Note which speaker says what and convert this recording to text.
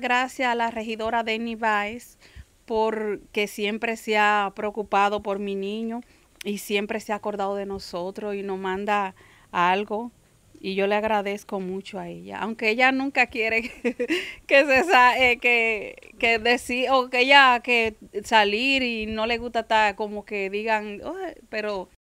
Speaker 1: Gracias a la regidora Denny Baez porque siempre se ha preocupado por mi niño y siempre se ha acordado de nosotros y nos manda algo. Y yo le agradezco mucho a ella, aunque ella nunca quiere que se eh, que, que decir, o que ella que salir y no le gusta estar como que digan, pero